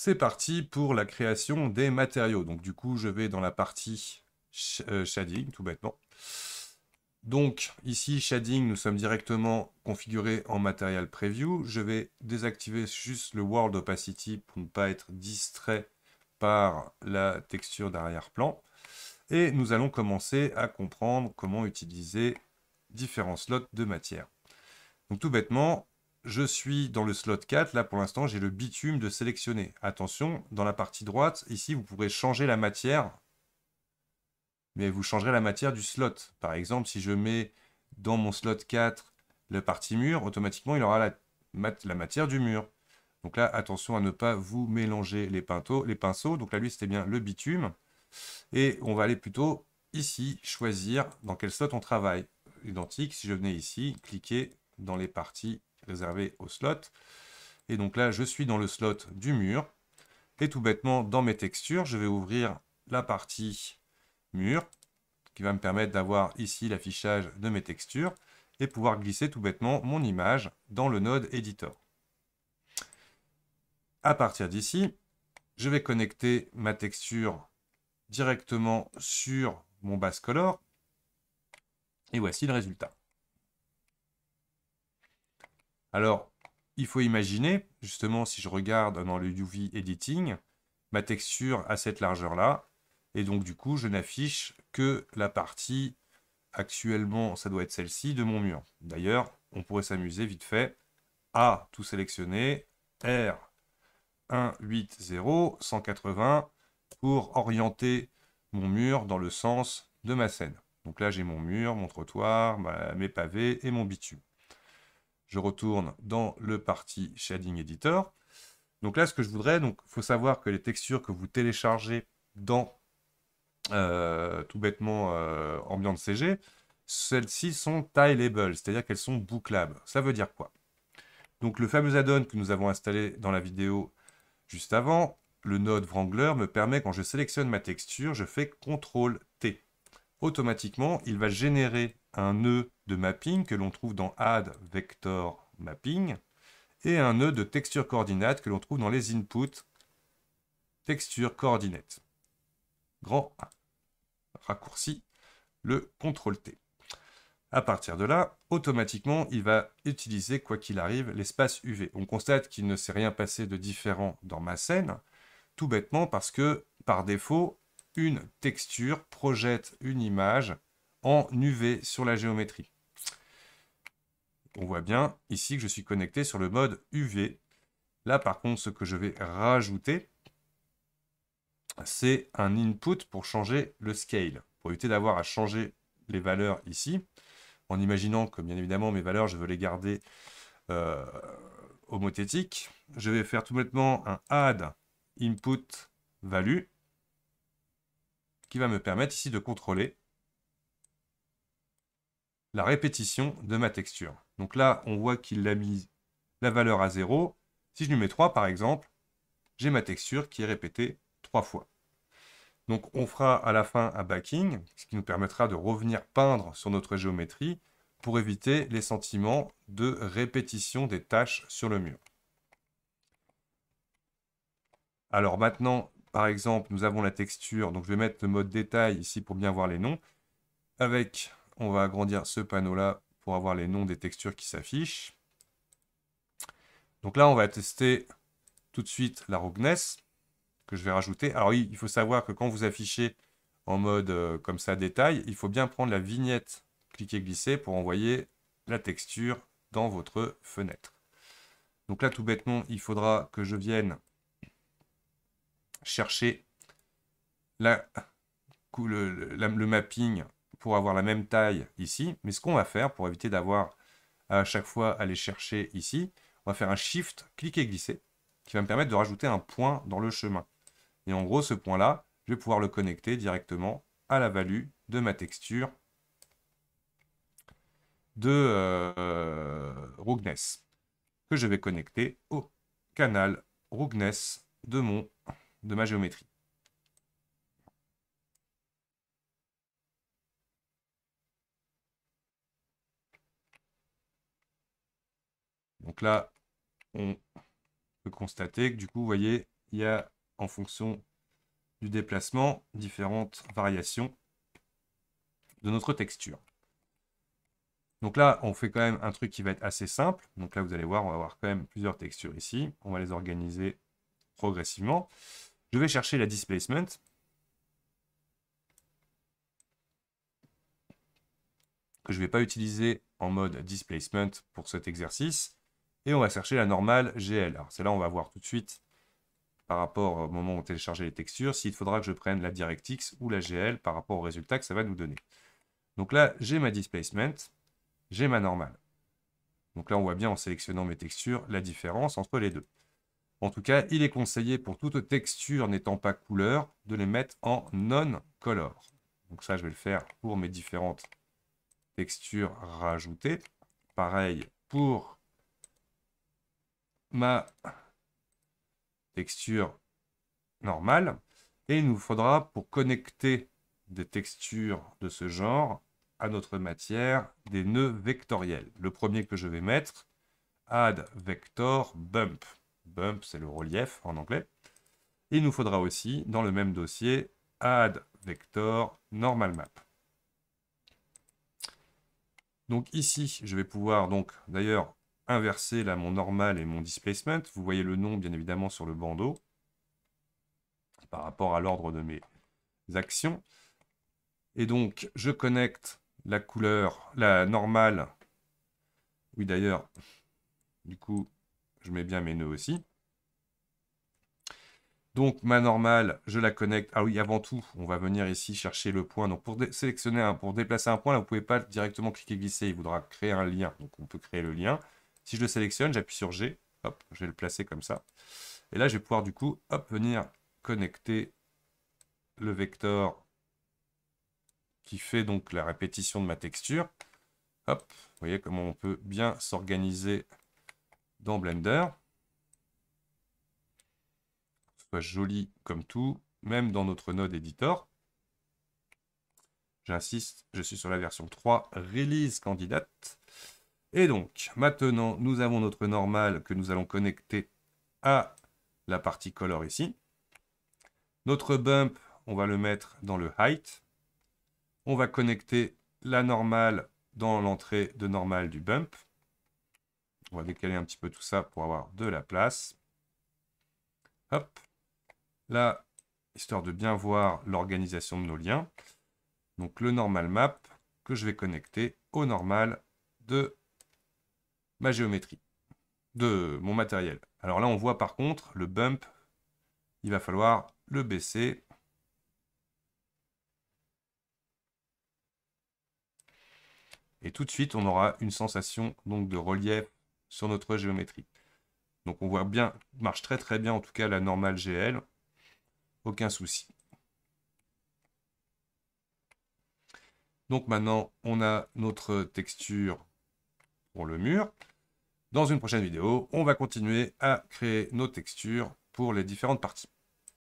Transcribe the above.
C'est parti pour la création des matériaux. Donc du coup, je vais dans la partie euh, shading, tout bêtement. Donc ici, shading, nous sommes directement configurés en matériel preview. Je vais désactiver juste le World Opacity pour ne pas être distrait par la texture d'arrière-plan. Et nous allons commencer à comprendre comment utiliser différents slots de matière. Donc tout bêtement, je suis dans le slot 4. Là, pour l'instant, j'ai le bitume de sélectionner. Attention, dans la partie droite, ici, vous pourrez changer la matière. Mais vous changerez la matière du slot. Par exemple, si je mets dans mon slot 4 la partie mur, automatiquement, il aura la, matière du mur. Donc là, attention à ne pas vous mélanger les, les pinceaux. Donc là, lui, c'était bien le bitume. Et on va aller plutôt ici, choisir dans quel slot on travaille. Identique, si je venais ici, cliquer dans les parties réservé au slot. Et donc là, je suis dans le slot du mur. Et tout bêtement, dans mes textures, je vais ouvrir la partie mur, qui va me permettre d'avoir ici l'affichage de mes textures et pouvoir glisser tout bêtement mon image dans le node Editor. À partir d'ici, je vais connecter ma texture directement sur mon base color. Et voici le résultat. Alors, il faut imaginer, justement, si je regarde dans le UV Editing, ma texture à cette largeur-là, et donc du coup, je n'affiche que la partie, actuellement, ça doit être celle-ci, de mon mur. D'ailleurs, on pourrait s'amuser vite fait à tout sélectionner, R, 180 180, pour orienter mon mur dans le sens de ma scène. Donc là, j'ai mon mur, mon trottoir, mes pavés et mon bitume. Je retourne dans le parti Shading Editor. Donc là, ce que je voudrais, donc faut savoir que les textures que vous téléchargez dans euh, tout bêtement euh, Ambient CG, celles-ci sont tileable, c'est-à-dire qu'elles sont bouclables. Ça veut dire quoi Donc le fameux add-on que nous avons installé dans la vidéo juste avant, le node Wrangler me permet, quand je sélectionne ma texture, je fais CTRL-T. Automatiquement, il va générer un nœud de mapping que l'on trouve dans add vector mapping et un nœud de texture coordinate que l'on trouve dans les inputs texture coordinate. Grand A. Raccourci, le CTRL T. À partir de là, automatiquement, il va utiliser, quoi qu'il arrive, l'espace UV. On constate qu'il ne s'est rien passé de différent dans ma scène, tout bêtement parce que, par défaut, une texture projette une image en UV sur la géométrie. On voit bien ici que je suis connecté sur le mode UV. Là, par contre, ce que je vais rajouter, c'est un input pour changer le scale. Pour éviter d'avoir à changer les valeurs ici, en imaginant que, bien évidemment, mes valeurs, je veux les garder euh, homothétiques, je vais faire tout bêtement un add input value qui va me permettre ici de contrôler la répétition de ma texture. Donc là, on voit qu'il a mis la valeur à 0. Si je lui mets 3, par exemple, j'ai ma texture qui est répétée 3 fois. Donc on fera à la fin un backing, ce qui nous permettra de revenir peindre sur notre géométrie pour éviter les sentiments de répétition des tâches sur le mur. Alors maintenant, par exemple, nous avons la texture, donc je vais mettre le mode détail ici pour bien voir les noms. Avec on va agrandir ce panneau-là pour avoir les noms des textures qui s'affichent. Donc là, on va tester tout de suite la rougness que je vais rajouter. Alors oui, il faut savoir que quand vous affichez en mode euh, comme ça détail, il faut bien prendre la vignette cliquer-glisser pour envoyer la texture dans votre fenêtre. Donc là, tout bêtement, il faudra que je vienne chercher la, le mapping pour avoir la même taille ici. Mais ce qu'on va faire pour éviter d'avoir à chaque fois aller chercher ici, on va faire un shift, cliquer, glisser, qui va me permettre de rajouter un point dans le chemin. Et en gros, ce point-là, je vais pouvoir le connecter directement à la value de ma texture de euh, que je vais connecter au canal Roughness de, mon, de ma géométrie. Donc là, on peut constater que du coup, vous voyez, il y a en fonction du déplacement différentes variations de notre texture. Donc là, on fait quand même un truc qui va être assez simple. Donc là, vous allez voir, on va avoir quand même plusieurs textures ici. On va les organiser progressivement. Je vais chercher la displacement. Que je ne vais pas utiliser en mode displacement pour cet exercice. Et on va chercher la normale GL. Alors c'est là on va voir tout de suite par rapport au moment où on téléchargeait les textures, s'il faudra que je prenne la DirectX ou la GL par rapport au résultat que ça va nous donner. Donc là, j'ai ma displacement, j'ai ma normale. Donc là, on voit bien en sélectionnant mes textures la différence entre les deux. En tout cas, il est conseillé pour toute texture n'étant pas couleur de les mettre en non-color. Donc ça, je vais le faire pour mes différentes textures rajoutées. Pareil pour ma texture normale. Et il nous faudra, pour connecter des textures de ce genre à notre matière, des nœuds vectoriels. Le premier que je vais mettre, add vector bump. Bump, c'est le relief en anglais. Il nous faudra aussi, dans le même dossier, add vector normal map. Donc ici, je vais pouvoir donc, d'ailleurs, inverser là mon normal et mon displacement. Vous voyez le nom, bien évidemment, sur le bandeau par rapport à l'ordre de mes actions. Et donc, je connecte la couleur, la normale. Oui, d'ailleurs, du coup, je mets bien mes nœuds aussi. Donc, ma normale, je la connecte. Ah oui, avant tout, on va venir ici chercher le point. Donc, pour sélectionner, un, pour déplacer un point, là, vous ne pouvez pas directement cliquer glisser. Il voudra créer un lien. Donc, on peut créer le lien. Si je le sélectionne, j'appuie sur G, je vais le placer comme ça. Et là, je vais pouvoir du coup, hop, venir connecter le vecteur qui fait donc la répétition de ma texture. Hop, vous voyez comment on peut bien s'organiser dans Blender. joli comme tout, même dans notre node editor. J'insiste, je suis sur la version 3 Release Candidate. Et donc, maintenant, nous avons notre normal que nous allons connecter à la partie color ici. Notre bump, on va le mettre dans le height. On va connecter la normale dans l'entrée de normal du bump. On va décaler un petit peu tout ça pour avoir de la place. Hop. Là, histoire de bien voir l'organisation de nos liens. Donc le normal map que je vais connecter au normal de ma géométrie, de mon matériel. Alors là, on voit par contre le bump, il va falloir le baisser. Et tout de suite, on aura une sensation donc de relief sur notre géométrie. Donc on voit bien, marche très très bien en tout cas la normale GL, aucun souci. Donc maintenant, on a notre texture pour le mur. Dans une prochaine vidéo, on va continuer à créer nos textures pour les différentes parties.